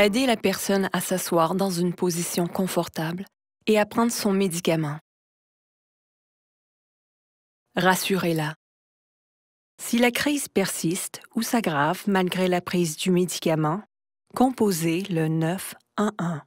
Aider la personne à s'asseoir dans une position confortable et à prendre son médicament. Rassurez-la. Si la crise persiste ou s'aggrave malgré la prise du médicament, composez le 911.